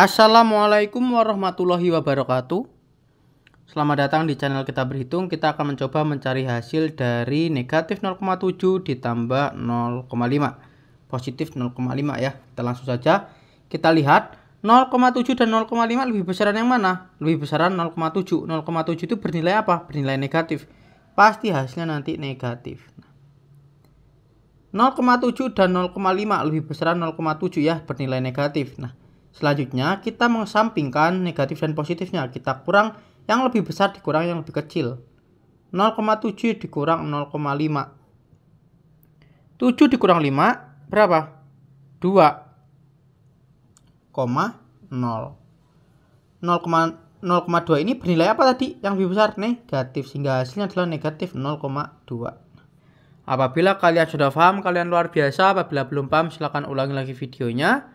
Assalamualaikum warahmatullahi wabarakatuh. Selamat datang di channel kita berhitung. Kita akan mencoba mencari hasil dari negatif 0,7 ditambah 0,5. Positif 0,5 ya. Kita langsung saja. Kita lihat 0,7 dan 0,5 lebih besaran yang mana? Lebih besaran 0,7. 0,7 itu bernilai apa? Bernilai negatif. Pasti hasilnya nanti negatif. 0,7 dan 0,5 lebih besaran 0,7 ya bernilai negatif. Nah, Selanjutnya, kita mengesampingkan negatif dan positifnya. Kita kurang yang lebih besar dikurang yang lebih kecil. 0,7 dikurang 0,5. 7 dikurang 5 berapa? 2, 0. 0,2 ini bernilai apa tadi? Yang lebih besar negatif sehingga hasilnya adalah negatif 0,2. Apabila kalian sudah paham, kalian luar biasa. Apabila belum paham, silakan ulangi lagi videonya.